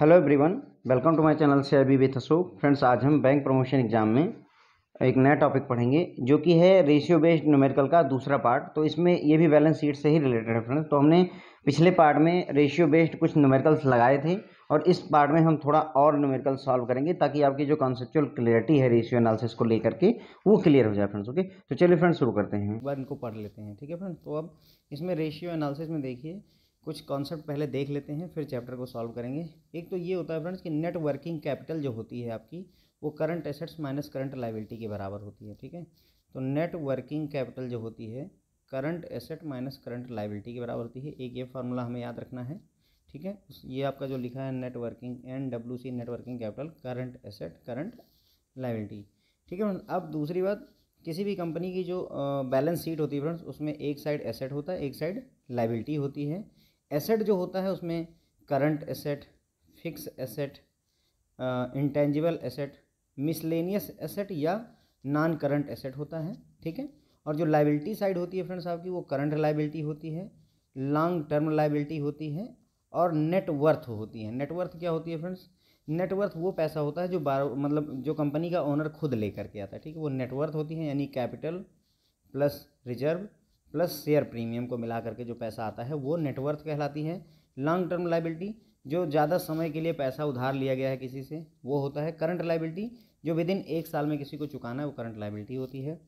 hello everyone welcome to my channel से अभी with Ashok friends आज हम बैंक प्रमोशन एग्जाम में एक नया टॉपिक पढ़ेंगे जो कि है रेशियो बेस्ड न्यूमेरिकल का दूसरा पार्ट तो इसमें ये भी बैलेंस शीट से ही रिलेटेड है फ्रेंड्स तो हमने पिछले पार्ट में रेशियो बेस्ड कुछ न्यूमेरिकल्स लगाए थे और इस पार्ट में हम थोड़ा और न्यूमेरिकल सॉल्व करेंगे ताकि आपकी जो कॉन्सेप्चुअल क्लियरिटी है रेशियो एनालिसिस को लेकर के वो क्लियर हो जाए फ्रेंड्स ओके तो चलिए फ्रेंड्स शुरू करते हैं एक बार इनको पढ़ लेते हैं ठीक है फ्रेंड्स तो अब इसमें रेशियो एनालिसिस में देखिए कुछ कॉन्सेप्ट पहले देख लेते हैं फिर चैप्टर को सॉल्व करेंगे एक तो ये होता है फ्रेंड्स कि नेटवर्किंग कैपिटल जो होती है आपकी वो current assets minus current liability के बराबर होती है ठीक है तो नेटवर्किंग कैपिटल जो होती है current asset minus current liability के बराबर होती है एक ये फार्मूला हमें याद रखना है ठीक है ये आपका जो लिखा है networking N W C networking capital current asset current liability ठीक है अब दूसरी बात किसी भी कंपनी की जो बैलेंस शीट होती है फ्रेंड्स उसमें एक साइड एसेट होता है एक साइड लाइबिलिटी होती है एसेट जो होता है उसमें current asset fix asset intangible asset miscellaneous asset या नॉन करंट एसेट होता है ठीक है और जो लाइबिलिटी साइड होती है फ्रेंड्स आपकी वो करंट लाइबिलिटी होती है लॉन्ग टर्म लाइबिलिटी होती है और नेटवर्थ होती है नेटवर्थ क्या होती है फ्रेंड्स नेटवर्थ वो पैसा होता है जो बार मतलब जो कंपनी का ओनर खुद लेकर के आता है ठीक है वो नेटवर्थ होती है यानी capital plus reserve plus share premium को मिला करके जो पैसा आता है वो नेटवर्थ कहलाती है लॉन्ग टर्म लाइबिलिटी जो ज़्यादा समय के लिए पैसा उधार लिया गया है किसी से वो होता है करंट लाइबिलिटी जो विद इन एक साल में किसी को चुकाना है वो करंट लाइबिलिटी होती है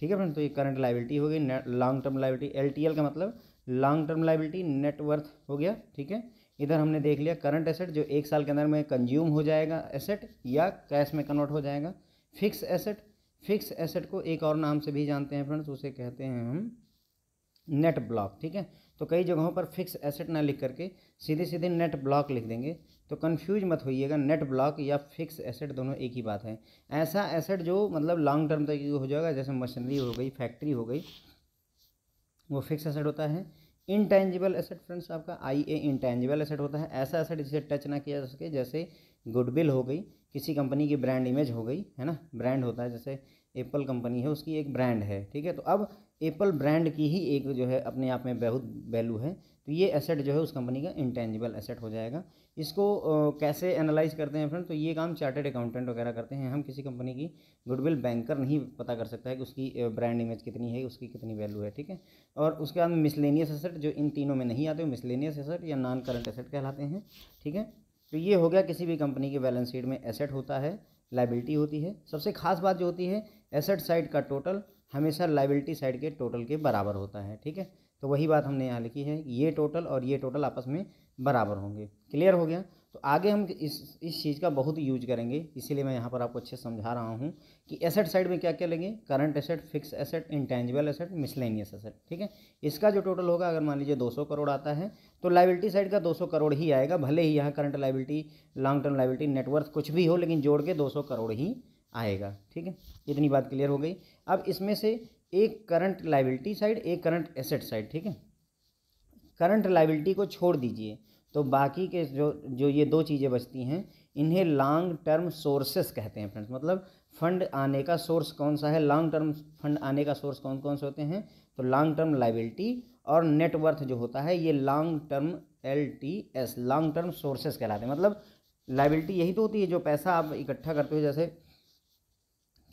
ठीक है फ्रेंड तो ये करंट लाइबिलिटी हो गई लॉन्ग टर्म लाइबिलिटी एल का मतलब लॉन्ग टर्म लाइबिलिटी नेटवर्थ हो गया ठीक है इधर हमने देख लिया करंट एसेट जो एक साल के अंदर में कंज्यूम हो जाएगा एसेट या कैश में कन्वर्ट हो जाएगा फिक्स एसेट फिक्स एसेट को एक और नाम से भी जानते हैं फ्रेंड्स उसे कहते हैं हम नेट ब्लॉक ठीक है तो कई जगहों पर फिक्स एसेट ना लिख करके सीधे सीधे नेट ब्लॉक लिख देंगे तो कन्फ्यूज मत होइएगा नेट ब्लॉक या फिक्स एसेट दोनों एक ही बात है ऐसा एसेट जो मतलब लॉन्ग टर्म तक यूज हो जाएगा जैसे मशीनरी हो गई फैक्ट्री हो गई वो फिक्स एसेट होता है इनटेंजिबल एसेट फ्रेंड्स आपका आई ए इनटेंजिबल एसेट होता है ऐसा एसेट जिसे टच ना किया जा सके जैसे गुडविल हो गई किसी कंपनी की ब्रांड इमेज हो गई है ना ब्रांड होता है जैसे एप्पल कंपनी है उसकी एक ब्रांड है ठीक है तो अब एप्पल ब्रांड की ही एक जो है अपने आप में बहुत वैल्यू है तो ये एसेट जो है उस कंपनी का इंटेंजिबल एसेट हो जाएगा इसको कैसे एनालाइज करते हैं फ्रेंड तो ये काम चार्टेड अकाउंटेंट वगैरह करते हैं हम किसी कंपनी की गुडविल बैंकर नहीं पता कर सकता है कि उसकी ब्रांड इमेज कितनी है उसकी कितनी वैल्यू है ठीक है और उसके बाद मिसलेनियस एसेट जो इन तीनों में नहीं आते मिसलेनियस एसेट या नॉन करंट एसेट कहलाते हैं ठीक है तो ये हो गया किसी भी कंपनी के बैलेंस शीट में एसेट होता है लाइबिलिटी होती है सबसे खास बात जो होती है एसेट साइड का टोटल हमेशा लाइबिलिटी साइड के टोटल के बराबर होता है ठीक है तो वही बात हमने यहाँ लिखी है ये टोटल और ये टोटल आपस में बराबर होंगे क्लियर हो गया तो आगे हम इस इस चीज़ का बहुत यूज करेंगे इसीलिए मैं यहाँ पर आपको अच्छे समझा रहा हूँ कि एसेट साइड में क्या क्या लेंगे current asset fix asset intangible asset miscellaneous asset ठीक है इसका जो टोटल होगा अगर मान लीजिए 200 करोड़ आता है तो लाइबिलिटी साइड का 200 करोड़ ही आएगा भले ही यहाँ current liability long term liability net worth कुछ भी हो लेकिन जोड़ के दो करोड़ ही आएगा ठीक है इतनी बात क्लियर हो गई अब इसमें से एक करंट लाइबिलिटी साइड एक करंट एसेट साइड ठीक है करंट लाइबिलिटी को छोड़ दीजिए तो बाकी के जो जो ये दो चीज़ें बचती हैं इन्हें लॉन्ग टर्म सोर्सेस कहते हैं फ्रेंड्स मतलब फंड आने का सोर्स कौन सा है लॉन्ग टर्म फंड आने का सोर्स कौन कौन से होते हैं तो लॉन्ग टर्म लाइबिलिटी और नेटवर्थ जो होता है ये long term L T S long term sources कहलाते हैं मतलब लाइबिलिटी यही तो होती है जो पैसा आप इकट्ठा करते हो जैसे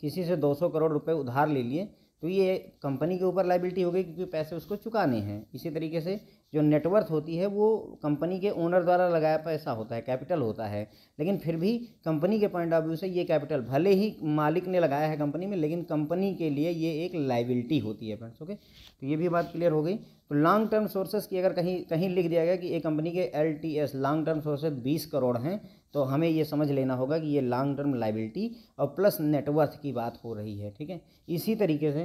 किसी से 200 करोड़ रुपए उधार ले लिए तो ये कंपनी के ऊपर लाइबिलिटी हो गई क्योंकि पैसे उसको चुकाने हैं इसी तरीके से जो नेटवर्थ होती है वो कंपनी के ओनर द्वारा लगाया पैसा होता है कैपिटल होता है लेकिन फिर भी कंपनी के पॉइंट ऑफ व्यू से ये कैपिटल भले ही मालिक ने लगाया है कंपनी में लेकिन कंपनी के लिए ये एक लाइबिलिटी होती है फ्रेंड्स ओके तो ये भी बात क्लियर हो गई तो लॉन्ग टर्म सोर्सेज की अगर कहीं कहीं लिख दिया गया कि ये कंपनी के एल लॉन्ग टर्म सोर्सेज बीस करोड़ हैं तो हमें ये समझ लेना होगा कि ये लॉन्ग टर्म लाइबिलिटी और प्लस नेटवर्थ की बात हो रही है ठीक है इसी तरीके से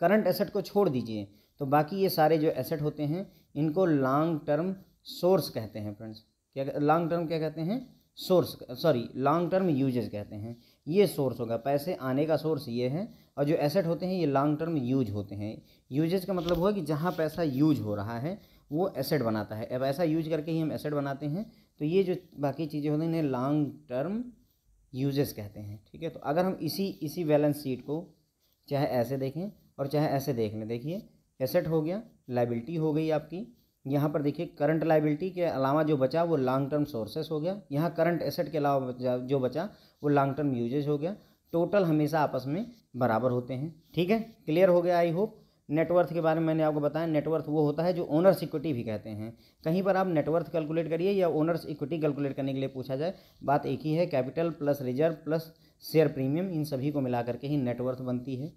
करंट एसेट को छोड़ दीजिए तो बाकी ये सारे जो एसेट होते हैं इनको लॉन्ग टर्म सोर्स कहते हैं फ्रेंड्स क्या लॉन्ग टर्म क्या कहते हैं source sorry long term usages कहते हैं ये सोर्स होगा पैसे आने का सोर्स ये है और जो एसेट होते हैं ये लॉन्ग टर्म यूज होते हैं यूजेज का मतलब हुआ कि जहाँ पैसा यूज हो रहा है वो एसेट बनाता है अब ऐसा यूज करके ही हम एसेट बनाते हैं तो ये जो बाकी चीज़ें होती हैं इन्हें लॉन्ग टर्म यूजेस कहते हैं ठीक है तो अगर हम इसी इसी बैलेंस शीट को चाहे ऐसे देखें और चाहे ऐसे देख लें देखिए एसेट हो गया लाइबिलिटी हो गई आपकी यहाँ पर देखिए करंट लाइबिलिटी के अलावा जो बचा वो लॉन्ग टर्म सोर्सेस हो गया यहाँ करंट एसेट के अलावा जो बचा वो लॉन्ग टर्म यूजेज हो गया टोटल हमेशा आपस में बराबर होते हैं ठीक है क्लियर हो गया आई होप नेटवर्थ के बारे में मैंने आपको बताया नेटवर्थ वो होता है जो ओनर्स इक्विटी भी कहते हैं कहीं पर आप नेटवर्थ कैलकुलेट करिए या ओनर्स इक्विटी कैलकुलेट करने के लिए पूछा जाए बात एक ही है capital plus reserve plus share premium इन सभी को मिला करके ही नेटवर्थ बनती है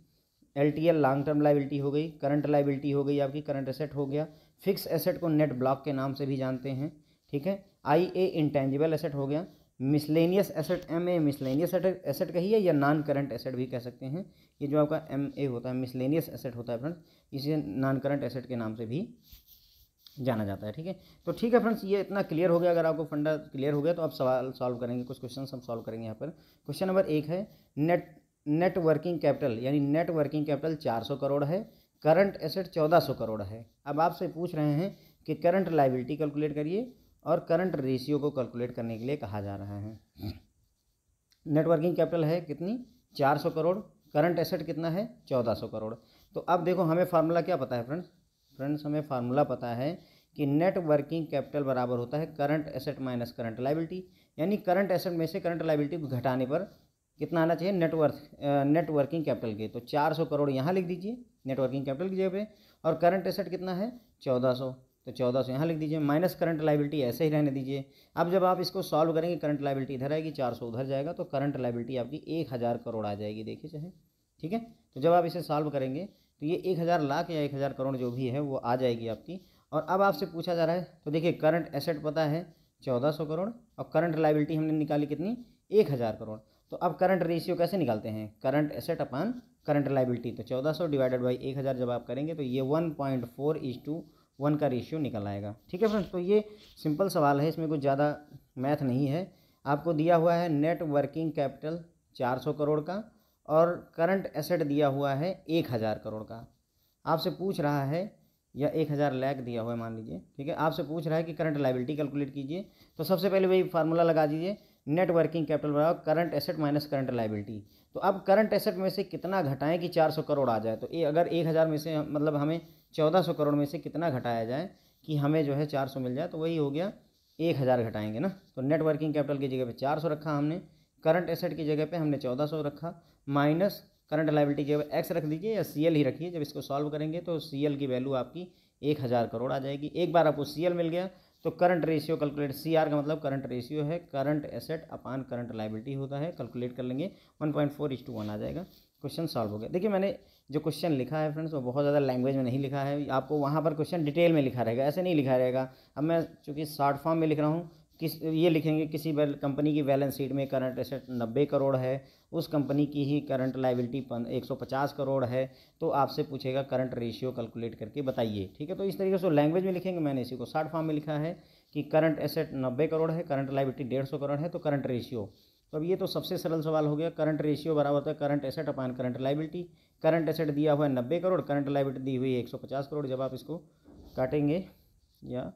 L T L long term liability हो गई करंट लाइबिलिटी हो गई आपकी करंट एसेट हो गया फिक्स एसेट को नेट ब्लॉक के नाम से भी जानते हैं ठीक है आई ए इंटेंजिबल एसेट हो गया miscellaneous asset M A miscellaneous asset कहिए या नॉन करंट एसेट भी कह सकते हैं ये जो आपका एम ए होता है मिसलेनियस एसेट होता है फ्रेंड्स इसे नॉन करंट एसेट के नाम से भी जाना जाता है ठीक है तो ठीक है फ्रेंड्स ये इतना क्लियर हो गया अगर आपको फंडा क्लियर हो गया तो आप सवाल सॉल्व करेंगे कुछ क्वेश्चन हम सॉल्व करेंगे यहाँ पर क्वेश्चन नंबर एक है नेट नेट वर्किंग कैपिटल यानी नेट वर्किंग कैपिटल चार सौ करोड़ है करंट एसेट चौदह सौ करोड़ है अब आपसे पूछ रहे हैं कि करंट लाइबिलिटी कैलकुलेट करिए और करंट रेशियो को कैलकुलेट करने के लिए कहा जा रहा है नेटवर्किंग कैपिटल है कितनी 400 करोड़ करंट एसेट कितना है 1400 करोड़ तो अब देखो हमें फार्मूला क्या पता है फ्रेंड्स फ्रेंड्स हमें फार्मूला पता है कि नेटवर्किंग कैपिटल बराबर होता है current asset minus current liability यानी करंट एसेट में से करंट लाइबिलिटी को घटाने पर कितना आना चाहिए नेटवर्थ नेटवर्किंग कैपिटल के तो 400 करोड़ यहाँ लिख दीजिए नेटवर्किंग कैपिटल की जगह पे और करंट एसेट कितना है 1400 तो चौदह सौ यहाँ लिख दीजिए माइनस करंट लाइबिलिटी ऐसे ही रहने दीजिए अब जब आप इसको सॉल्व करेंगे करंट लाइबिलिटी इधर आएगी चार सौ उधर जाएगा तो करंट लाइबिलिटी आपकी एक हज़ार करोड़ आ जाएगी देखिए चाहे ठीक है तो जब आप इसे सॉल्व करेंगे तो ये एक हज़ार लाख या एक हज़ार करोड़ जो भी है वो आ जाएगी आपकी और अब आपसे पूछा जा रहा है तो देखिए करंट एसेट पता है चौदह सौ करोड़ और करंट लाइबिलिटी हमने निकाली कितनी एक हज़ार करोड़ तो अब करंट रेशियो कैसे निकालते हैं current asset upon current liability तो चौदह सौ डिवाइडेड बाई एक हज़ार जब आप करेंगे तो ये one point four is to one का रेशियो निकल आएगा ठीक है फ्रेंड्स तो ये सिंपल सवाल है इसमें कुछ ज़्यादा मैथ नहीं है आपको दिया हुआ है नेट वर्किंग कैपिटल चार सौ करोड़ का और करंट एसेट दिया हुआ है एक हज़ार करोड़ का आपसे पूछ रहा है या एक हज़ार लैक दिया हुआ है मान लीजिए ठीक है आपसे पूछ रहा है कि करंट लाइबिलिटी कैलकुलेट कीजिए तो सबसे पहले वही फार्मूला लगा दीजिए नेट वर्किंग कैपिटल बराबर current asset minus current liability तो अब करंट एसेट में से कितना घटाएं कि 400 करोड़ आ जाए तो ये अगर 1000 में से मतलब हमें 1400 करोड़ में से कितना घटाया जाए कि हमें जो है 400 मिल जाए तो वही हो गया 1000 घटाएंगे ना तो नेट वर्किंग कैपिटल की जगह पे 400 रखा हमने करंट एसेट की जगह पे हमने 1400 रखा माइनस करंट लाइबिलिटी की जगह एक्स रख दीजिए या सी ही रखिए जब इसको सॉल्व करेंगे तो सी की वैल्यू आपकी एक हज़ार करोड़ आ जाएगी एक बार आपको सी मिल गया तो current ratio calculate C R का मतलब करंट रेशियो है current asset upon current liability होता है कैलकुलेट कर लेंगे one point four is to one आ जाएगा क्वेश्चन सॉल्व हो गया देखिए मैंने जो क्वेश्चन लिखा है फ्रेंड्स वो बहुत ज़्यादा लैंग्वेज में नहीं लिखा है आपको वहाँ पर क्वेश्चन डिटेल में लिखा रहेगा ऐसे नहीं लिखा रहेगा अब मैं चूँकि शॉर्ट फॉर्म में लिख रहा हूँ किस ये लिखेंगे किसी कंपनी की बैलेंस शीट में करंट एसेट नब्बे करोड़ है उस कंपनी की ही करंट लाइबिलिटी एक सौ पचास करोड़ है तो आपसे पूछेगा करंट रेशियो कैलकुलेट करके बताइए ठीक है तो इस तरीके से लैंग्वेज में लिखेंगे मैंने इसी को शार्ट फॉर्म में लिखा है कि करंट एसेट नब्बे करोड़ है करंट लाइबिलिटी डेढ़ सौ करोड़ है तो करंट रेशियो तो अब ये तो सबसे सरल सवाल हो गया करंट रेशियो बराबर होता है current asset upon current liability current asset दिया हुआ है नब्बे करोड़ करंट लाइबिलिटी दी हुई है एक सौ पचास करोड़ जब आप इसको काटेंगे या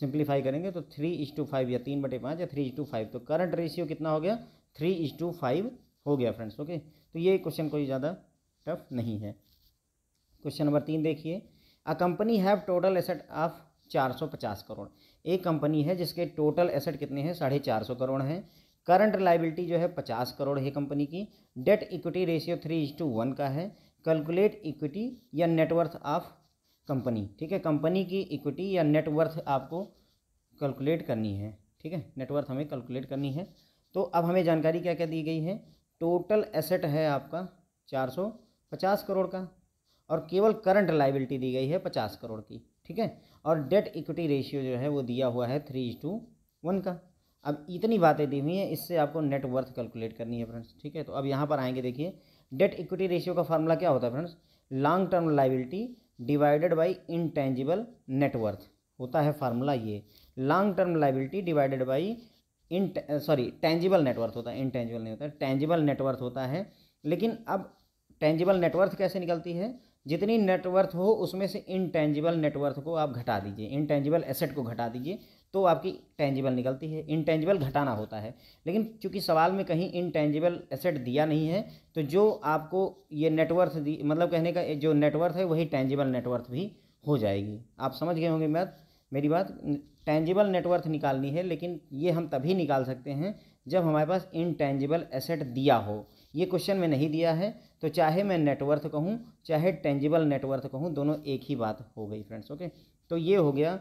सिंप्लीफाई करेंगे तो थ्री इज टू फाइव या तीन बटे पाँच या थ्री इज टू फाइव तो करंट रेशियो कितना हो गया थ्री इज टू फाइव हो गया फ्रेंड्स ओके तो ये क्वेश्चन कोई ज़्यादा टफ नहीं है क्वेश्चन नंबर तीन देखिए a company have total asset of चार सौ पचास करोड़ एक कंपनी है जिसके टोटल एसेट कितने हैं साढ़े चार सौ करोड़ हैं करंट लाइबिलिटी जो है पचास करोड़ है कंपनी की debt equity ratio three is to one का है कैलकुलेट इक्विटी या नेटवर्थ ऑफ कंपनी ठीक है कंपनी की इक्विटी या नेटवर्थ आपको कैलकुलेट करनी है ठीक है नेटवर्थ हमें कैलकुलेट करनी है तो अब हमें जानकारी क्या क्या दी गई है टोटल एसेट है आपका चार सौ पचास करोड़ का और केवल करंट लाइबिलिटी दी गई है पचास करोड़ की ठीक है और डेट इक्विटी रेशियो जो है वो दिया हुआ है थ्री टू वन का अब इतनी बातें दी हुई हैं इससे आपको नेटवर्थ कैलकुलेट करनी है फ्रेंड्स ठीक है तो अब यहाँ पर आएंगे देखिए डेट इक्विटी रेशियो का फार्मूला क्या होता है friends long term liability divided by intangible net worth होता है फार्मूला ये long term liability divided by in sorry tangible net worth होता है इनटेंजिबल नहीं होता टेंजिबल नेटवर्थ होता है लेकिन अब टेंजिबल नेटवर्थ कैसे निकलती है जितनी नेटवर्थ हो उसमें से इनटेंजिबल नेटवर्थ को आप घटा दीजिए इनटेंजिबल एसेट को घटा दीजिए तो आपकी टेंजिबल निकलती है इनटेंजिबल घटाना होता है लेकिन चूंकि सवाल में कहीं इनटेंजिबल एसेट दिया नहीं है तो जो आपको ये नेटवर्थ दी मतलब कहने का जो नेटवर्थ है वही टेंजिबल नेटवर्थ भी हो जाएगी आप समझ गए होंगे मैं मेरी बात टेंजिबल नेटवर्थ निकालनी है लेकिन ये हम तभी निकाल सकते हैं जब हमारे पास इनटेंजिबल एसेट दिया हो ये क्वेश्चन में नहीं दिया है तो चाहे मैं नेटवर्थ कहूँ चाहे टेंजिबल नेटवर्थ कहूँ दोनों एक ही बात हो गई फ्रेंड्स ओके तो ये हो गया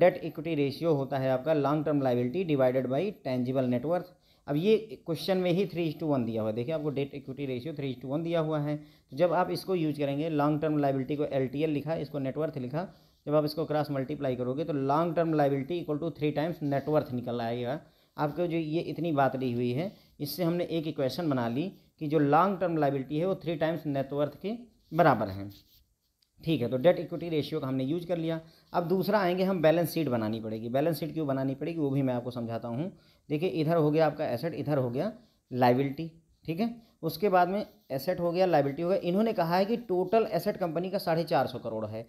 डेट इक्विटी रेशियो होता है आपका long term liability divided by tangible net worth अब ये क्वेश्चन में ही थ्री इज टू वन दिया हुआ है देखिए आपको debt equity ratio three is to one दिया हुआ है तो जब आप इसको यूज करेंगे लॉन्ग टर्म लाइबिलिटी को एल टी एल लिखा इसको नेटवर्थ लिखा जब आप इसको क्रॉस मल्टीप्लाई करोगे तो long term liability equal to three times net worth निकल आएगा आपको जो ये इतनी बात ली हुई है इससे हमने एक इक्वेशन बना ली कि जो लॉन्ग टर्म लाइबिलिटी है वो थ्री टाइम्स नेटवर्थ के बराबर है ठीक है तो डेट इक्विटी रेशियो का हमने यूज कर लिया अब दूसरा आएंगे हम बैलेंस शीट बनानी पड़ेगी बैलेंस शीट क्यों बनानी पड़ेगी वो भी मैं आपको समझाता हूँ देखिए इधर हो गया आपका एसेट इधर हो गया लाइबिलिटी ठीक है उसके बाद में एसेट हो गया लाइबिलिटी हो गया इन्होंने कहा है कि टोटल एसेट कंपनी का साढ़े चार सौ करोड़ है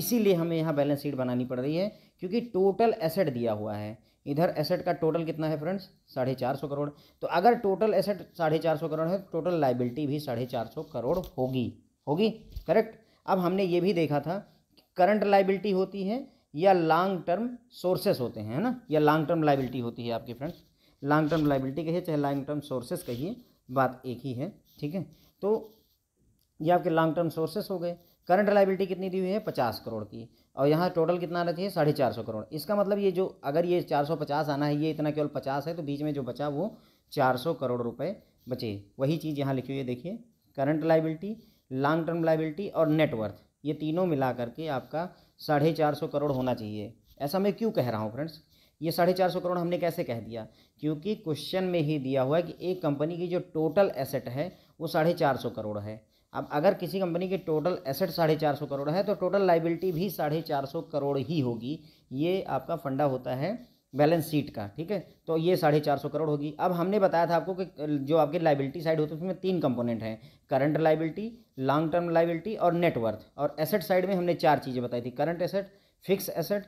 इसीलिए हमें यहाँ बैलेंस शीट बनानी पड़ रही है क्योंकि टोटल एसेट दिया हुआ है इधर एसेट का टोटल कितना है फ्रेंड्स साढ़े चार सौ करोड़ तो अगर टोटल एसेट साढ़े चार सौ करोड़ है टोटल लाइबिलिटी भी साढ़े चार सौ करोड़ होगी होगी करेक्ट अब हमने ये भी देखा था करंट लाइबिलिटी होती है या लॉन्ग टर्म सोर्सेस होते हैं है ना या लॉन्ग टर्म लाइबिलिटी होती है आपकी फ्रेंड्स लॉन्ग टर्म लाइबिलिटी कहिए चाहे लॉन्ग टर्म सोर्सेस कहिए बात एक ही है ठीक है तो ये आपके लॉन्ग टर्म सोर्सेस हो गए करंट लाइबिलिटी कितनी दी हुई है पचास करोड़ की और यहाँ टोटल कितना रहती है साढ़े चार सौ करोड़ इसका मतलब ये जो अगर ये चार सौ पचास आना है ये इतना केवल पचास है तो बीच में जो बचा वो चार सौ करोड़ रुपए बचे वही चीज़ यहाँ लिखी हुई है देखिए current liability long term liability और नेटवर्थ ये तीनों मिला करके आपका साढ़े चार सौ करोड़ होना चाहिए ऐसा मैं क्यों कह रहा हूँ फ्रेंड्स ये साढ़े चार सौ करोड़ हमने कैसे कह दिया क्योंकि क्वेश्चन में ही दिया हुआ है कि एक कंपनी की जो टोटल एसेट है वो साढ़े चार सौ करोड़ है अब अगर किसी कंपनी की टोटल एसेट साढ़े चार सौ करोड़ है तो टोटल लाइबिलिटी भी साढ़े चार सौ करोड़ ही होगी ये आपका फंडा होता है बैलेंस शीट का ठीक है तो ये साढ़े चार सौ करोड़ होगी अब हमने बताया था आपको कि जो आपकी लाइबिलिटी साइड होती है उसमें तीन कंपोनेंट हैं current liability long term liability और नेटवर्थ और एसेट साइड में हमने चार चीज़ें बताई थी current asset fix asset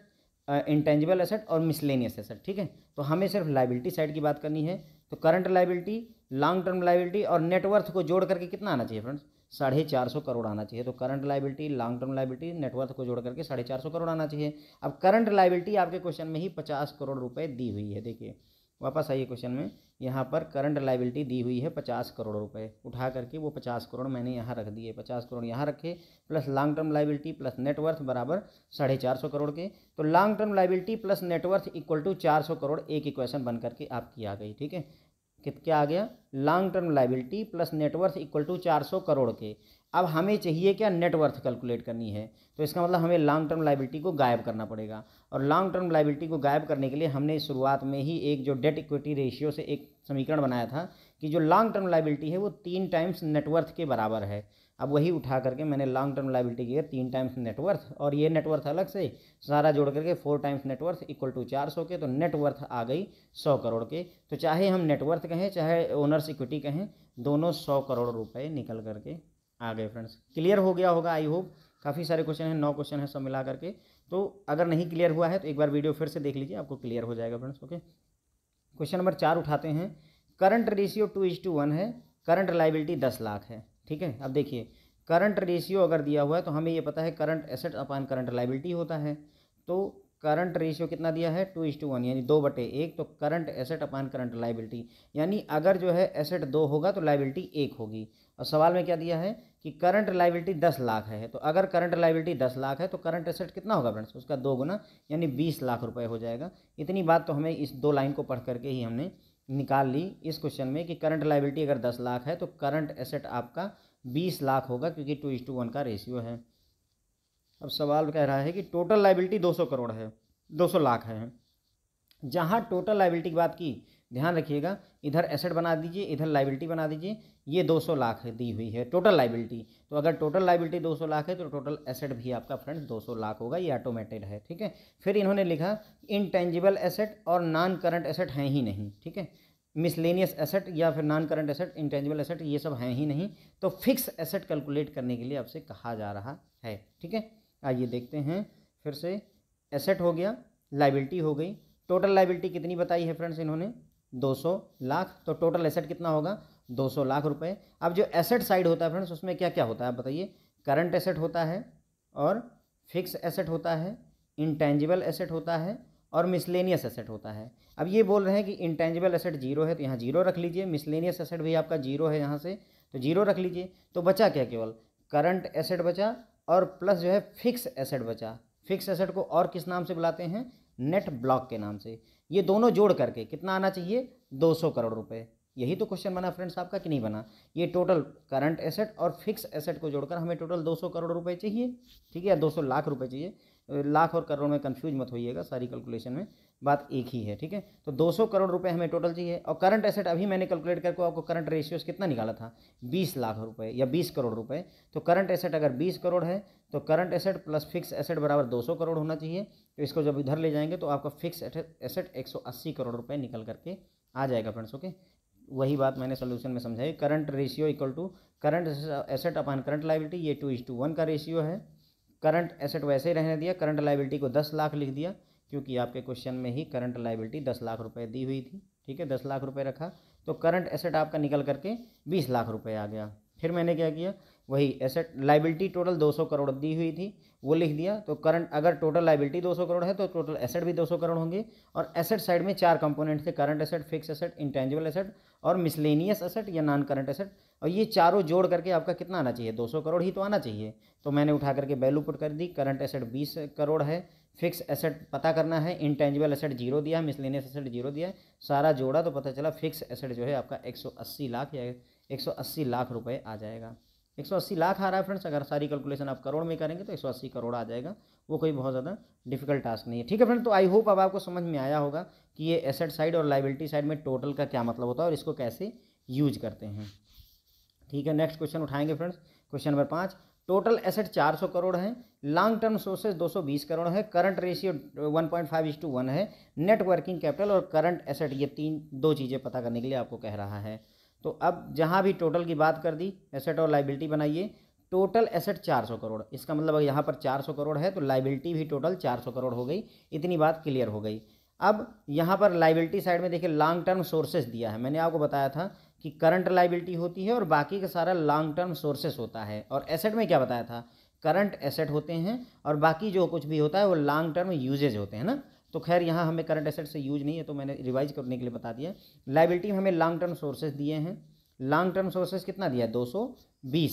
intangible asset और मिसलेनियस एसेट ठीक है तो हमें सिर्फ लाइबिलिटी साइड की बात करनी है तो current liability long term liability और नेटवर्थ को जोड़ करके कितना आना चाहिए फ्रेंड्स साढ़े चार सौ करोड़ आना चाहिए तो current liability long term liability net worth को जोड़ करके साढ़े चार सौ करोड़ आना चाहिए अब करंट लाइबिलिटी आपके क्वेश्चन में ही पचास करोड़ रुपए दी हुई है देखिए वापस आइए क्वेश्चन में यहाँ पर करंट लाइबिलिटी दी हुई है पचास करोड़ रुपए उठा करके वो पचास करोड़ मैंने यहाँ रख दिए पचास करोड़ यहाँ रखे plus long term liability plus net worth बराबर साढ़े चार सौ करोड़ के तो long term liability plus net worth equal to चार सौ करोड़ एक इक्वेशन बन करके आपकी आ गई ठीक है कित क्या आ गया long term liability plus net worth equal to चार सौ करोड़ के अब हमें चाहिए क्या नेटवर्थ कैलकुलेट करनी है तो इसका मतलब हमें लॉन्ग टर्म लाइबिलिटी को गायब करना पड़ेगा और लॉन्ग टर्म लाइबिलिटी को गायब करने के लिए हमने शुरुआत में ही एक जो डेट इक्विटी रेशियो से एक समीकरण बनाया था कि जो लॉन्ग टर्म लाइबिलिटी है वो तीन टाइम्स नेटवर्थ के बराबर है अब वही उठा करके मैंने लॉन्ग टर्म लाइबिलिटी की तीन टाइम्स नेटवर्थ और ये नेटवर्थ अलग से सारा जोड़ करके four times net worth equal to चार सौ के तो नेटवर्थ आ गई सौ करोड़ के तो चाहे हम नेटवर्थ कहें चाहे ओनर्स इक्विटी कहें दोनों सौ करोड़ रुपए निकल करके आ गए फ्रेंड्स क्लियर हो गया होगा आई होप काफ़ी सारे क्वेश्चन हैं नौ क्वेश्चन है सब मिला करके तो अगर नहीं क्लियर हुआ है तो एक बार वीडियो फिर से देख लीजिए आपको क्लियर हो जाएगा फ्रेंड्स ओके क्वेश्चन नंबर चार उठाते हैं current ratio two is to one है करंट लाइबिलिटी दस लाख है ठीक है अब देखिए करंट रेशियो अगर दिया हुआ है तो हमें ये पता है current asset upon current liability होता है तो करंट रेशियो कितना दिया है टू इज टू वन यानी दो बटे एक तो current asset upon current liability यानी अगर जो है एसेट दो होगा तो लाइबिलिटी एक होगी और सवाल में क्या दिया है कि करंट लाइबिलिटी तो दस लाख है तो अगर करंट लाइबिलिटी दस लाख है तो करंट एसेट कितना होगा फ्रेंड्स उसका दो गुना यानी बीस लाख रुपये हो जाएगा इतनी बात तो हमें इस दो लाइन को पढ़ करके ही हमने निकाल ली इस क्वेश्चन में कि करंट लाइबिलिटी अगर दस लाख है तो करंट एसेट आपका बीस लाख होगा क्योंकि टू इस टू वन का रेशियो है अब सवाल कह रहा है कि टोटल लाइबिलिटी दो सौ करोड़ है दो सौ लाख है जहाँ टोटल लाइबिलिटी की बात की ध्यान रखिएगा इधर एसेट बना दीजिए इधर लाइबिलिटी बना दीजिए ये 200 लाख दी हुई है टोटल लाइबिलिटी तो अगर टोटल लाइबिलिटी 200 लाख है तो टोटल एसेट भी आपका फ्रेंड्स 200 लाख होगा ये ऑटोमेटेड है ठीक है फिर इन्होंने लिखा इनटेंजिबल एसेट और नॉन करंट एसेट हैं ही नहीं ठीक है मिसलेनियस एसेट या फिर non current asset intangible asset ये सब हैं ही नहीं तो फिक्स एसेट कैलकुलेट करने के लिए आपसे कहा जा रहा है ठीक है आइए देखते हैं फिर से एसेट हो गया लाइबिलिटी हो गई टोटल लाइबिलिटी कितनी बताई है फ्रेंड्स इन्होंने 200 लाख तो टोटल एसेट कितना होगा 200 लाख रुपए अब जो एसेट साइड होता है फ्रेंड्स उसमें क्या क्या होता है आप बताइए करंट एसेट होता है और फिक्स एसेट होता है इंटेंजिबल एसेट होता है और मिसलेनियस एसेट होता है अब ये बोल रहे हैं कि इंटेंजिबल एसेट जीरो है तो यहाँ जीरो रख लीजिए मिसलेनियस एसेट भी आपका जीरो है यहाँ से तो जीरो रख लीजिए तो बचा क्या केवल करंट एसेट बचा और प्लस जो है फिक्स एसेट बचा फिक्स एसेट को और किस नाम से बुलाते हैं नेट ब्लॉक के नाम से ये दोनों जोड़ करके कितना आना चाहिए 200 करोड़ रुपए यही तो क्वेश्चन बना फ्रेंड्स आपका कि नहीं बना ये टोटल करंट एसेट और फिक्स एसेट को जोड़कर हमें टोटल 200 करोड़ रुपए चाहिए ठीक है या 200 लाख रुपए चाहिए लाख और करोड़ में कंफ्यूज मत होइएगा सारी कैलकुलेशन में बात एक ही है ठीक है तो 200 करोड़ रुपए हमें टोटल चाहिए और करंट एसेट अभी मैंने कैलकुलेट करके आपको करंट रेशियोज कितना निकाला था 20 लाख रुपए या 20 करोड़ रुपए तो करंट एसेट अगर 20 करोड़ है तो current asset plus fix asset बराबर 200 करोड़ होना चाहिए तो इसको जब इधर ले जाएंगे तो आपका फिक्स एसेट 180 करोड़ रुपए निकल करके आ जाएगा फ्रेंड्स ओके वही बात मैंने सोल्यूशन में समझाई current ratio equal to current asset upon current liability ये टू इज टू वन का रेशियो है करंट एसेट वैसे ही रहने दिया करंट लाइबिलिटी को दस लाख लिख दिया क्योंकि आपके क्वेश्चन में ही करंट लाइबिलिटी दस लाख रुपये दी हुई थी ठीक है दस लाख रुपये रखा तो करंट एसेट आपका निकल करके बीस लाख रुपये आ गया फिर मैंने क्या किया वही एसेट लाइबिलिटी टोटल दो सौ करोड़ दी हुई थी वो लिख दिया तो करंट अगर टोटल लाइबिलिटी 200 करोड़ है तो टोटल एसेट भी 200 करोड़ होंगे और एसेट साइड में चार कंपोनेंट थे current asset fix asset intangible asset और मिसलेनियस एसेट या नॉन करंट एसेट और ये चारों जोड़ करके आपका कितना आना चाहिए 200 करोड़ ही तो आना चाहिए तो मैंने उठा करके वैल्यू पुट कर दी करंट एसेट बीस करोड़ है फिक्स एसेट पता करना है इंटेंजिबल एसेट जीरो दिया है मिसलेनियस एसेट जीरो दिया है सारा जोड़ा तो पता चला फिक्स एसेट जो है आपका एक लाख या एक लाख रुपये आ जाएगा 180 लाख आ रहा है फ्रेंड्स अगर सारी कैलकुलेशन आप करोड़ में करेंगे तो 180 करोड़ आ जाएगा वो कोई बहुत ज़्यादा डिफिकल्ट टास्क नहीं है ठीक है फ्रेंड तो आई होप अब आपको समझ में आया होगा कि ये एसेट साइड और लाइबिलिटी साइड में टोटल का क्या मतलब होता है और इसको कैसे यूज करते हैं ठीक है नेक्स्ट क्वेश्चन उठाएंगे फ्रेंड्स क्वेश्चन नंबर पाँच टोटल एसेट सौ करोड़ है लॉन्ग टर्म सोर्सेज बीस करोड़ है current ratio one point five to one है नेटवर्किंग कैपिटल और करंट एसेट ये तीन दो चीज़ें पता करने के लिए आपको कह रहा है तो अब जहाँ भी टोटल की बात कर दी एसेट और लाइबिलिटी बनाइए टोटल एसेट 400 करोड़ इसका मतलब अगर यहाँ पर 400 करोड़ है तो लाइबिलिटी भी टोटल 400 करोड़ हो गई इतनी बात क्लियर हो गई अब यहाँ पर लाइबिलिटी साइड में देखिए लॉन्ग टर्म सोर्सेस दिया है मैंने आपको बताया था कि करंट लाइबिलिटी होती है और बाकी का सारा लॉन्ग टर्म सोर्सेस होता है और एसेट में क्या बताया था करंट एसेट होते हैं और बाकी जो कुछ भी होता है वो लॉन्ग टर्म यूजेज होते हैं ना तो खैर यहाँ हमें करंट एसेट से यूज नहीं है तो मैंने रिवाइज करने के लिए बता दिया लाइबिलिटी हमें लॉन्ग टर्म सोर्सेज दिए हैं लॉन्ग टर्म सोर्सेज कितना दिया है दो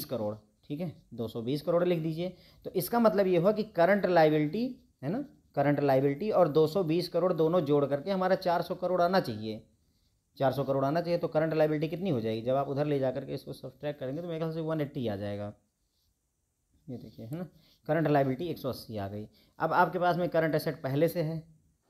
करोड़ ठीक है दो करोड़ लिख दीजिए तो इसका मतलब ये हुआ कि करंट लाइबिलिटी है ना करंट लाइबिलिटी और 220 करोड़ दोनों जोड़ करके हमारा 400 करोड़ आना चाहिए 400 करोड़ आना चाहिए तो करंट लाइबिलिटी कितनी हो जाएगी जब आप उधर ले जा करके इसको सब्सट्रैक्ट करेंगे तो मेरे ख्याल से वन एट्टी आ जाएगा ये देखिए है ना करंट लाइबिलिटी एक सौ अस्सी आ गई अब आपके पास में करंट एसेट पहले से है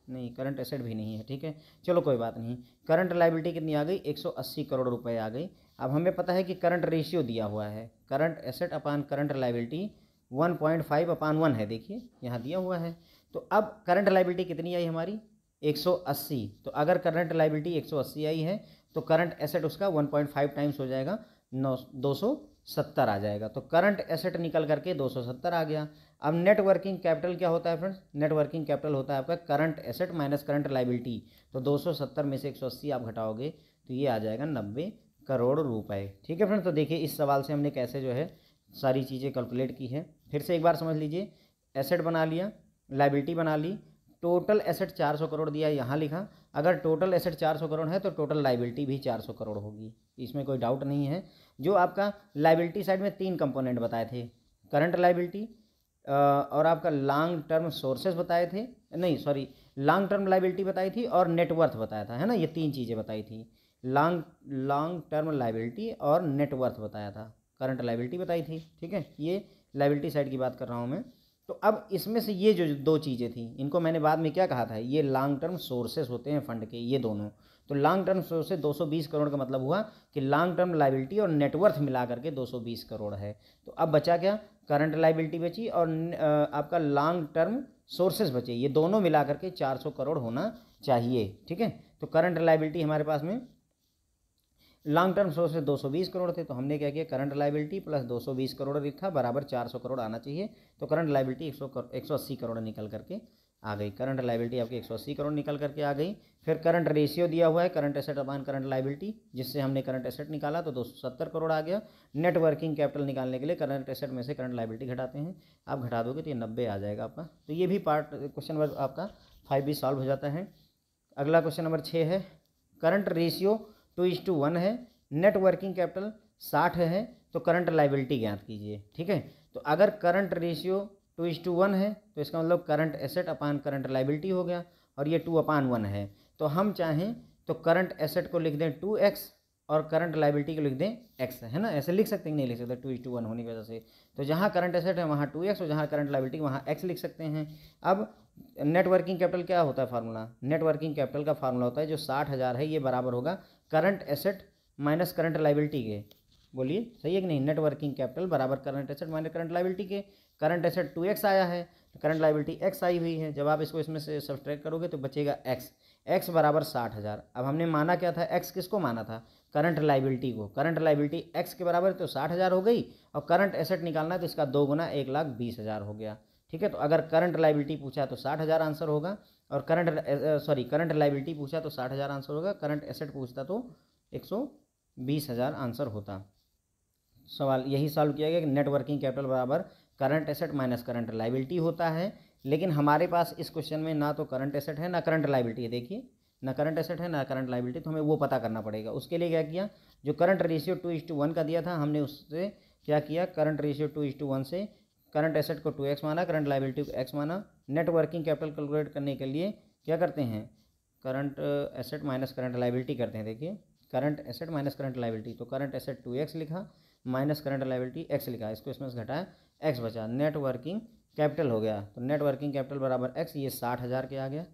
नहीं करंट एसेट भी नहीं है ठीक है चलो कोई बात नहीं करंट लाइबिलिटी कितनी आ गई 180 करोड़ रुपए आ गई अब हमें पता है कि करंट रेशियो दिया हुआ है current asset upon current liability one point five upon one है देखिए यहाँ दिया हुआ है तो अब करंट लाइबिलिटी कितनी आई हमारी 180 तो अगर करंट लाइबिलिटी 180 आई है तो करंट एसेट उसका फाइव टाइम्स हो जाएगा नौ दो आ जाएगा तो करंट एसेट निकल करके सत्तर आ गया अब नेटवर्किंग कैपिटल क्या होता है फ्रेंड्स नेटवर्किंग कैपिटल होता है आपका current asset minus current liability तो 270 में से 180 आप घटाओगे तो ये आ जाएगा नब्बे करोड़ रुपए ठीक है फ्रेंड्स तो देखिए इस सवाल से हमने कैसे जो है सारी चीज़ें कैलकुलेट की है फिर से एक बार समझ लीजिए एसेट बना लिया लाइबिलिटी बना ली टोटल एसेट चार करोड़ दिया यहाँ लिखा अगर टोटल एसेट चार करोड़ है तो टोटल लाइबिलिटी भी चार करोड़ होगी इसमें कोई डाउट नहीं है जो आपका लाइबिलिटी साइड में तीन कंपोनेंट बताए थे करंट लाइबिलिटी और आपका लॉन्ग टर्म सोर्सेज बताए थे नहीं सॉरी लॉन्ग टर्म लाइबिलिटी बताई थी और नेटवर्थ बताया था है ना ये तीन चीज़ें बताई थी लॉन्ग लॉन्ग टर्म लाइबिलिटी और नेटवर्थ बताया था करंट लाइबिलिटी बताई थी ठीक है ये लाइबिलिटी साइड की बात कर रहा हूँ मैं तो अब इसमें से ये जो दो चीज़ें थी इनको मैंने बाद में क्या कहा था ये लॉन्ग टर्म सोर्सेज होते हैं फंड के ये दोनों तो लॉन्ग टर्म सोर्सेज 220 करोड़ का मतलब हुआ कि लॉन्ग टर्म लाइबिलिटी और नेटवर्थ मिला करके 220 करोड़ है तो अब बचा क्या करंट लाइबिलिटी बची और आपका लॉन्ग टर्म सोर्सेज बचे ये दोनों मिला करके 400 करोड़ होना चाहिए ठीक है तो करंट लाइबिलिटी हमारे पास में लॉन्ग टर्म सोर्सेज 220 करोड़ थे तो हमने क्या किया करंट लाइबिलिटी प्लस 220 करोड़ था बराबर 400 करोड़ आना चाहिए तो करंट लाइबिलिटी सौ अस्सी करोड़ निकल करके आ गई करंट लाइबिलिटी आपकी अस्सी करोड़ निकल करके आ गई फिर करंट रेशियो दिया हुआ है current asset upon current liability जिससे हमने करंट एसेट निकाला तो 270 करोड़ आ गया नेटवर्किंग कैपिटल निकालने के लिए करंट एसेट में से करंट लाइबिलिटी घटाते हैं आप घटा दोगे तो ये नब्बे आ जाएगा आपका तो ये भी पार्ट क्वेश्चन नंबर आपका फाइव भी सॉल्व हो जाता है अगला क्वेश्चन नंबर छः है current ratio two is to one है नेटवर्किंग कैपिटल साठ है तो करंट लाइबिलिटी ज्ञात कीजिए ठीक है तो अगर current ratio two is to one है तो इसका मतलब current asset upon current liability हो गया और ये टू अपान वन है तो हम चाहें तो करंट एसेट को लिख दें टू एक्स और करंट लाइबिलिटी को लिख दें एक्स है ना ऐसे लिख सकते हैं नहीं लिख सकते टू इज टू वन होने की वजह से तो जहाँ करंट एसेट है वहाँ टू एक्स और जहाँ करंट लाइबिलिटी वहाँ एक्स लिख सकते हैं अब नेटवर्किंग कैपिटल क्या होता है फार्मूला नेटवर्किंग कैपिटल का फार्मूला होता है जो साठ हज़ार है ये बराबर होगा current asset minus current liability के बोलिए सही है कि नहीं नेटवर्किंग कैपिटल बराबर current asset minus current liability के करंट एसेट टू एक्स आया है तो करंट लाइबिलिटी एक्स आई हुई है जब आप इसको इसमें से सब्सट्रैक्ट करोगे तो बचेगा एक्स एक्स बराबर साठ हज़ार अब हमने माना क्या था एक्स किसको माना था करंट लाइबिलिटी को करंट लाइबिलिटी एक्स के बराबर तो साठ हज़ार हो गई और करंट एसेट निकालना है तो इसका दो गुना एक लाख बीस हज़ार हो गया ठीक है तो अगर करंट लाइबिलिटी पूछा तो साठ हज़ार आंसर होगा और करंट सॉरी करंट लाइबिलिटी पूछा तो साठ हज़ार आंसर होगा करंट एसेट पूछता तो एक सौ बीस हज़ार आंसर होता सवाल यही सॉल्व किया गया कि नेटवर्किंग कैपिटल बराबर current asset minus current liability होता है लेकिन हमारे पास इस क्वेश्चन में ना तो करंट एसेट है ना करंट लाइबिलिटी है देखिए ना करंट एसेट है ना करंट लाइबिलिटी तो हमें वो पता करना पड़ेगा उसके लिए क्या किया जो current ratio two is to one का दिया था हमने उससे क्या किया current ratio two is to one से करंट एसेट को टू एक्स माना करंट लाइबिलिटी को एक्स माना नेटवर्किंग कैपिटल कैलकुलेट करने के लिए क्या करते हैं current asset minus current liability करते हैं देखिए current asset minus current liability तो करंट एसेट टू एक्स लिखा माइनस करंट लाइबिलिटी एक्स लिखा इसको इसमें घटाया एक्स बचा नेटवर्किंग कैपिटल हो गया तो नेटवर्किंग कैपिटल बराबर एक्स ये साठ हज़ार के आ गया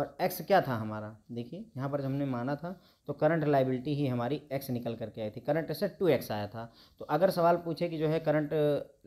और एक्स क्या था हमारा देखिए यहाँ पर हमने माना था तो करंट लाइबिलिटी ही हमारी एक्स निकल करके आई थी करंट से टू एक्स आया था तो अगर सवाल पूछे कि जो है करंट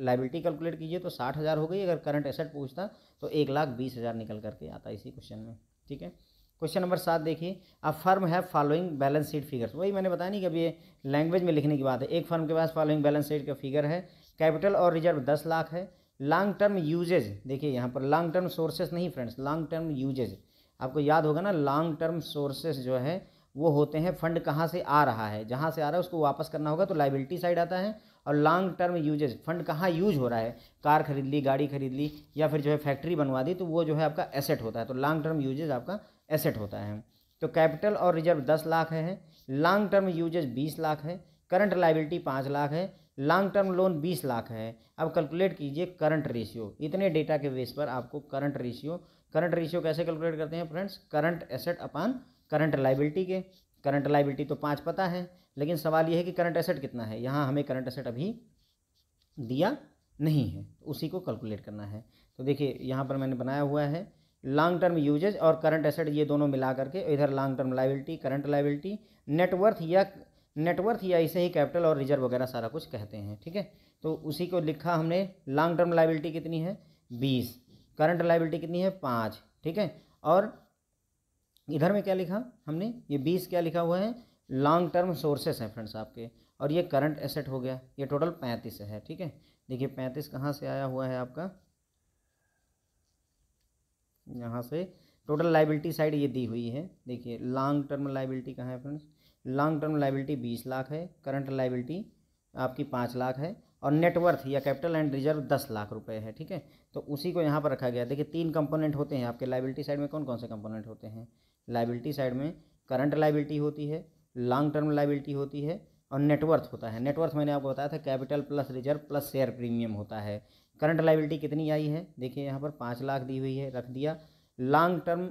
लाइबिलिटी कैलकुलेट कीजिए तो साठ हज़ार हो गई अगर करंट एसेट पूछता तो एक लाख बीस हज़ार निकल करके आता इसी क्वेश्चन में ठीक है क्वेश्चन नंबर सात देखिए अब फर्म है फॉलोइंग बैलेंस शीट फिगर्स वही मैंने बताया नहीं कि अब ये लैंग्वेज में लिखने की बात है एक फर्म के पास फॉलोइंग बैलेंस शीट का फिगर है कैपिटल और रिजर्व दस लाख है लॉन्ग टर्म यूजेज देखिए यहाँ पर लॉन्ग टर्म सोर्सेज नहीं फ्रेंड्स लॉन्ग टर्म यूजेज आपको याद होगा ना लॉन्ग टर्म सोर्सेज जो है वो होते हैं फंड कहाँ से आ रहा है जहाँ से आ रहा है उसको वापस करना होगा तो लाइबिलिटी साइड आता है और लॉन्ग टर्म यूजेज फंड कहाँ यूज हो रहा है कार खरीद ली गाड़ी खरीद ली या फिर जो है फैक्ट्री बनवा दी तो वो जो है आपका एसेट होता है तो लॉन्ग टर्म यूजेज आपका एसेट होता है तो कैपिटल और रिजर्व दस लाख है लॉन्ग टर्म यूजेज बीस लाख है करंट लाइबिलिटी पाँच लाख है लॉन्ग टर्म लोन बीस लाख है अब कैलकुलेट कीजिए करंट रेशियो इतने डेटा के बेस पर आपको करंट रेशियो करंट रेशियो कैसे कैलकुलेट करते हैं friends current asset upon current liability के करंट लाइबिलिटी तो पाँच पता है लेकिन सवाल यह है कि करंट एसेट कितना है यहाँ हमें करंट एसेट अभी दिया नहीं है उसी को कैलकुलेट करना है तो देखिए यहाँ पर मैंने बनाया हुआ है लॉन्ग टर्म यूजेज और करंट एसेट ये दोनों मिला करके इधर long term liability current liability net worth या नेटवर्थ या इसे ही कैपिटल और रिजर्व वगैरह सारा कुछ कहते हैं ठीक है तो उसी को लिखा हमने लॉन्ग टर्म लाइबिलिटी कितनी है बीस करंट लाइबिलिटी कितनी है पाँच ठीक है और इधर में क्या लिखा हमने ये बीस क्या लिखा हुआ है लॉन्ग टर्म सोर्सेस हैं फ्रेंड्स आपके और ये करंट एसेट हो गया ये टोटल पैंतीस है ठीक है देखिए पैंतीस कहाँ से आया हुआ है आपका यहाँ से टोटल लाइबिलिटी साइड ये दी हुई है देखिए लॉन्ग टर्म लाइबिलिटी कहाँ है फ्रेंड्स लॉन्ग टर्म लाइबिलिटी बीस लाख है करंट लाइबिलिटी आपकी पाँच लाख है और नेटवर्थ या कैपिटल एंड रिजर्व दस लाख रुपए है ठीक है तो उसी को यहाँ पर रखा गया देखिए तीन कंपोनेंट होते हैं आपके लाइबिलिटी साइड में कौन कौन से कंपोनेंट होते हैं लाइबिलिटी साइड में करंट लाइबिलिटी होती है लॉन्ग टर्म लाइबिलिटी होती है और नेटवर्थ होता है नेटवर्थ मैंने आपको बताया था capital plus reserve plus share premium होता है करंट लाइबिलिटी कितनी आई है देखिए यहाँ पर पाँच लाख दी हुई है रख दिया long term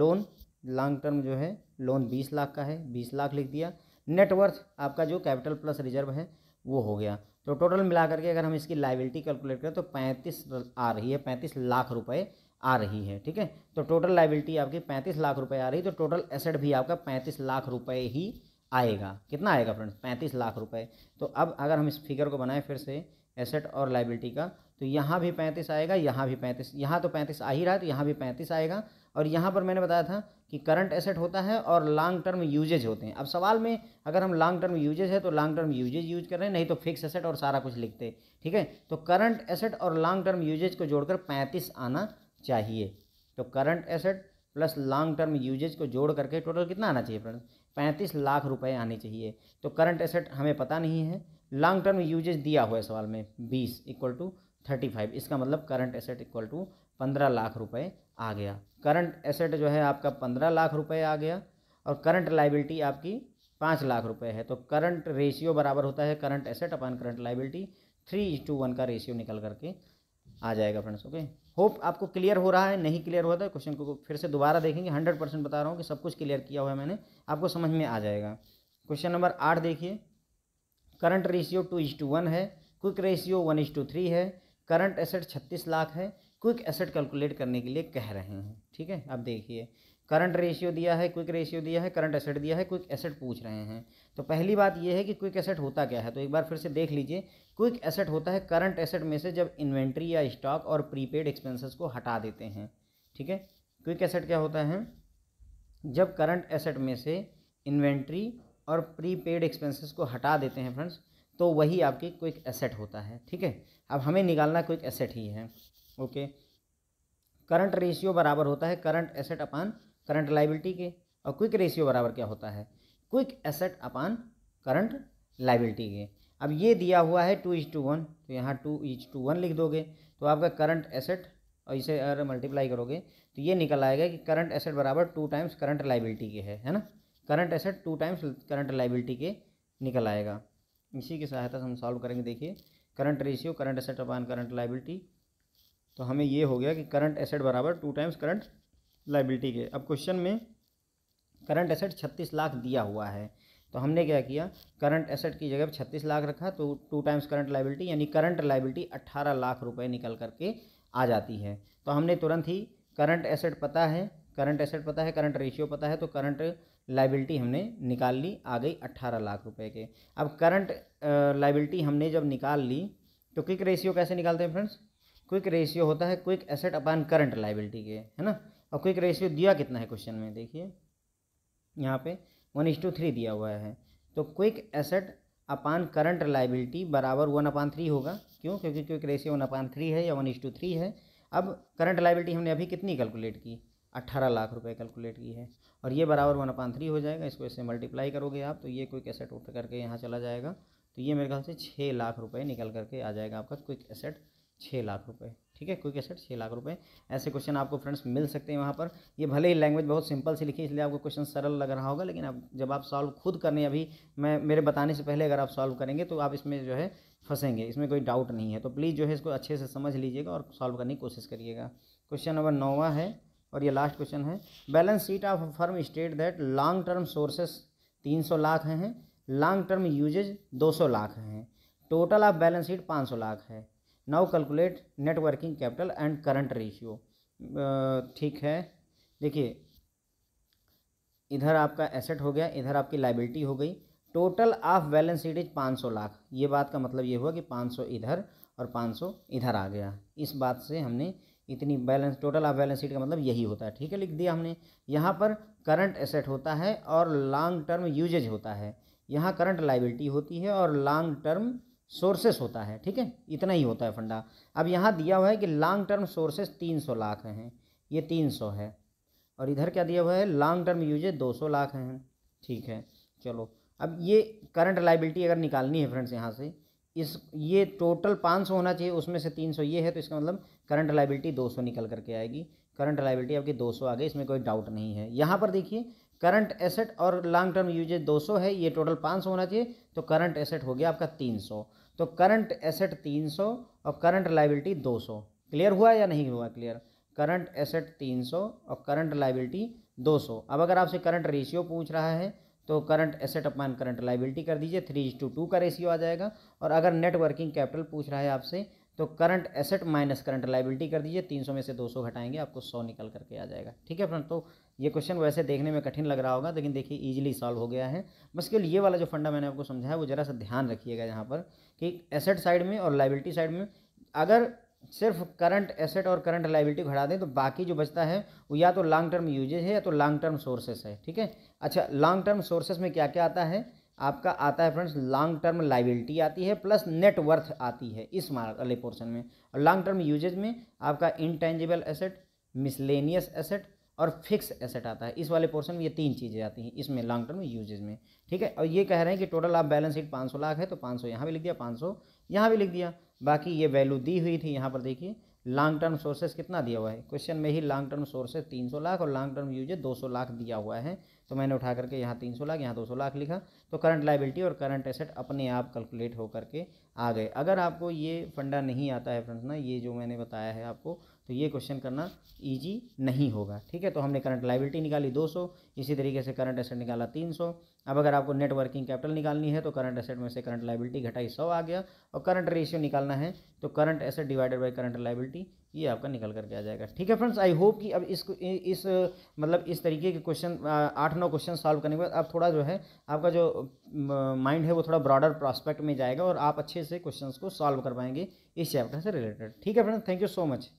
loan long term जो है लोन बीस लाख का है बीस लाख लिख दिया नेटवर्थ आपका जो कैपिटल प्लस रिजर्व है वो हो गया तो टोटल मिला करके अगर हम इसकी लाइबिलिटी कैलकुलेट करें तो पैंतीस आ रही है पैंतीस लाख रुपए आ रही है ठीक है तो टोटल लाइबिलिटी आपकी पैंतीस लाख रुपए आ रही है तो टोटल एसेट भी आपका पैंतीस लाख रुपए ही आएगा कितना आएगा फ्रेंड्स पैंतीस लाख रुपए तो अब अगर हम इस फिगर को बनाएं फिर से एसेट और लाइबिलिटी का तो यहाँ भी पैंतीस आएगा यहाँ भी पैंतीस यहाँ तो पैंतीस आ ही रहा है तो यहाँ भी पैंतीस आएगा और यहाँ पर मैंने बताया था कि करंट एसेट होता है और लॉन्ग टर्म यूजेज होते हैं अब सवाल में अगर हम लॉन्ग टर्म यूजेज है तो लॉन्ग टर्म यूजेज यूज कर रहे हैं नहीं तो फिक्स एसेट और सारा कुछ लिखते ठीक है तो करंट एसेट और लॉन्ग टर्म यूजेज को जोड़कर पैंतीस आना चाहिए तो current asset plus long term uses को जोड़ करके टोटल कितना आना चाहिए फ्रेंड पैंतीस लाख रुपए आने चाहिए तो करंट एसेट हमें पता नहीं है लॉन्ग टर्म यूजेज दिया हुआ है सवाल में बीस इक्वल टू थर्टी फाइव इसका मतलब करंट एसेट इक्वल टू पंद्रह लाख रुपए आ गया करंट एसेट जो है आपका पंद्रह लाख रुपए आ गया और करंट लाइबिलिटी आपकी पाँच लाख रुपए है तो करंट रेशियो बराबर होता है current asset upon current liability three to one का रेशियो निकल करके आ जाएगा फ्रेंड्स ओके होप आपको क्लियर हो रहा है नहीं क्लियर हुआ है तो क्वेश्चन को फिर से दोबारा देखेंगे हंड्रेड परसेंट बता रहा हूँ कि सब कुछ क्लियर किया हुआ है मैंने आपको समझ में आ जाएगा क्वेश्चन नंबर आठ देखिए current ratio two is to one है quick ratio one is to three है करंट एसेट छत्तीस लाख है क्विक एसेट कैलकुलेट करने के लिए कह रहे हैं ठीक है आप देखिए करंट रेशियो दिया है क्विक रेशियो दिया है करंट एसेट दिया है क्विक एसेट पूछ रहे हैं तो पहली बात यह है कि क्विक एसेट होता क्या है तो एक बार फिर से देख लीजिए क्विक एसेट होता है करंट एसेट में से जब इन्वेंट्री या स्टॉक और प्रीपेड एक्सपेंसेस को हटा देते हैं ठीक है क्विक एसेट क्या होता है जब करंट एसेट में से इन्वेंट्री और प्रीपेड एक्सपेंसेस को हटा देते हैं फ्रेंड्स तो वही आपकी क्विक एसेट होता है ठीक है अब हमें निकालना क्विक एसेट ही है ओके करंट रेशियो बराबर होता है current asset upon current liability के और क्विक रेशियो बराबर क्या होता है quick asset upon current liability के अब ये दिया हुआ है टू इज टू वन तो यहाँ टू इज टू वन लिख दोगे तो आपका करंट एसेट और इसे अगर मल्टीप्लाई करोगे तो ये निकल आएगा कि करंट एसेट बराबर टू टाइम्स करंट लाइबिलिटी के है है ना current asset two times current liability के निकल आएगा इसी की सहायता से हम सॉल्व करेंगे देखिए current ratio current asset upon current liability तो हमें ये हो गया कि करंट एसेट बराबर टू टाइम्स करंट लाइबिलिटी के अब क्वेश्चन में करंट एसेट छत्तीस लाख दिया हुआ है तो हमने क्या किया करंट एसेट की जगह छत्तीस लाख रखा तो टू टाइम्स करंट लाइबिलिटी यानी करंट लाइबिलिटी अट्ठारह लाख रुपये निकल करके आ जाती है तो हमने तुरंत ही करंट एसेट पता है करंट एसेट पता है करंट रेशियो पता है तो करंट लाइबिलिटी हमने निकाल ली आ गई अट्ठारह लाख रुपए के अब करंट लाइबिलिटी हमने जब निकाल ली तो क्विक रेशियो कैसे निकालते हैं फ्रेंड्स क्विक रेशियो होता है quick asset upon current liability के है ना और क्विक रेशियो दिया कितना है क्वेश्चन में देखिए यहाँ पे वन इज टू थ्री दिया हुआ है तो quick asset upon current liability बराबर वन अपान थ्री होगा क्यों क्योंकि quick ratio one upon three है या वन इज टू थ्री है अब करंट लाइबिलिटी हमने अभी कितनी कैलकुलेट की अट्ठारह लाख रुपए कैलकुलेट की है और ये बराबर वन अपान थ्री हो जाएगा इसको इससे मल्टीप्लाई करोगे आप तो ये क्विक एसेट उठ करके यहाँ चला जाएगा तो ये मेरे ख्याल से छः लाख रुपये निकल करके आ जाएगा आपका क्विक एसेट छः लाख रुपए ठीक है क्विक एसेट छः लाख रुपए ऐसे क्वेश्चन आपको फ्रेंड्स मिल सकते हैं वहाँ पर ये भले ही लैंग्वेज बहुत सिंपल सी लिखी इसलिए आपको क्वेश्चन सरल लग रहा होगा लेकिन अब जब आप सॉल्व खुद करने अभी मैं मेरे बताने से पहले अगर आप सॉल्व करेंगे तो आप इसमें जो है फंसेंगे इसमें कोई डाउट नहीं है तो प्लीज़ जो है इसको अच्छे से समझ लीजिएगा और सॉल्व करने की कोशिश करिएगा क्वेश्चन नंबर नौवा है और ये लास्ट क्वेश्चन है balance sheet of firm state that long term sources तीन सौ लाख हैं लॉन्ग टर्म यूजेज दो सौ लाख हैं टोटल ऑफ बैलेंस शीट पाँच सौ लाख है now calculate net working capital and current ratio ठीक है देखिए इधर आपका एसेट हो गया इधर आपकी लाइबिलिटी हो गई total of balance sheet is पाँच सौ लाख ये बात का मतलब ये हुआ कि पाँच सौ इधर और पाँच सौ इधर आ गया इस बात से हमने इतनी balance total of balance sheet का मतलब यही होता है ठीक है लिख दिया हमने यहाँ पर करंट एसेट होता है और लॉन्ग टर्म यूजेज होता है यहाँ करंट लाइबिलिटी होती है और लॉन्ग टर्म सोर्सेस होता है ठीक है इतना ही होता है फंडा अब यहाँ दिया हुआ है कि लॉन्ग टर्म सोर्सेस तीन सौ लाख हैं ये तीन सौ है और इधर क्या दिया हुआ है लॉन्ग टर्म यूजेज दो सौ लाख हैं ठीक है चलो अब ये करंट लाइबिलिटी अगर निकालनी है फ्रेंड्स यहाँ से इस ये टोटल पाँच सौ होना चाहिए उसमें से तीन सौ ये है तो इसका मतलब करंट लाइबिलिटी दो सौ निकल करके आएगी करंट लाइबिलिटी आपकी दो सौ आ गई इसमें कोई डाउट नहीं है यहाँ पर देखिए करंट एसेट और लॉन्ग टर्म यूजेज 200 है ये टोटल 500 होना चाहिए तो करंट एसेट हो गया आपका 300 तो करंट एसेट 300 और करंट लाइबिलिटी 200 क्लियर हुआ या नहीं हुआ क्लियर करंट एसेट 300 और करंट लाइबिलिटी 200 अब अगर आपसे करंट रेशियो पूछ रहा है तो current asset upon current liability कर दीजिए थ्री टू टू का रेशियो आ जाएगा और अगर नेटवर्किंग कैपिटल पूछ रहा है आपसे तो current asset minus current liability कर दीजिए 300 में से 200 घटाएंगे आपको 100 निकल करके आ जाएगा ठीक है फ्रेंड तो ये क्वेश्चन वैसे देखने में कठिन लग रहा होगा लेकिन देखिए ईजिली सॉल्व हो गया है बस केवल ये वाला जो फंडा मैंने आपको समझाया वो ज़रा सा ध्यान रखिएगा यहाँ पर कि एसेट साइड में और लाइबिलिटी साइड में अगर सिर्फ करंट एसेट और करंट लाइबिलिटी घटा दें तो बाकी जो बचता है वो या तो लॉन्ग टर्म यूजेज है या तो लॉन्ग टर्म सोर्सेस है ठीक है अच्छा लॉन्ग टर्म सोर्सेस में क्या क्या आता है आपका आता है फ्रेंड्स लॉन्ग टर्म लाइबिलिटी आती है प्लस नेटवर्थ आती है इस वाले पोर्शन में और लॉन्ग टर्म यूजेज में आपका इनटेंजिबल एसेट मिसलेनियस एसेट और फिक्स एसेट आता है इस वाले पोर्शन में ये तीन चीज़ें आती हैं इसमें लॉन्ग टर्म यूजेज में ठीक है और ये कह रहे हैं कि टोटल आप बैलेंस शीट पाँच सौ लाख है तो पाँच सौ यहाँ भी लिख दिया पाँच सौ यहाँ भी लिख दिया बाकी ये वैल्यू दी हुई थी यहाँ पर देखिए लॉन्ग टर्म सोर्सेस कितना दिया हुआ है क्वेश्चन में ही लॉन्ग टर्म सोर्सेस 300 लाख और लॉन्ग टर्म यूजेज 200 लाख दिया हुआ है तो मैंने उठा करके यहाँ 300 लाख यहाँ 200 लाख लिखा तो करंट लाइबिलिटी और करंट एसेट अपने आप कैलकुलेट होकर के आ गए अगर आपको ये फंडा नहीं आता है फ्रेंड्स ना ये जो मैंने बताया है आपको तो ये क्वेश्चन करना ईजी नहीं होगा ठीक है तो हमने करंट लाइबिलिटी निकाली 200 इसी तरीके से करंट एसेट निकाला 300 अब अगर आपको नेट वर्किंग कैपिटल निकालनी है तो करंट एसेट में से करंट लाइबिलिटी घटाई 100 आ गया और करंट रेशियो निकालना है तो current asset divided by current liability ये आपका निकल करके आ जाएगा ठीक है फ्रेंड्स आई होप कि अब इस इस मतलब इस तरीके के क्वेश्चन आठ नौ क्वेश्चन सॉल्व करने के बाद अब थोड़ा जो है आपका जो माइंड है वो थोड़ा ब्रॉडर प्रॉस्पेक्ट में जाएगा और आप अच्छे से क्वेश्चन को सॉल्व कर पाएंगे इस चैप्टर से रिलेटेड ठीक है friends thank you so much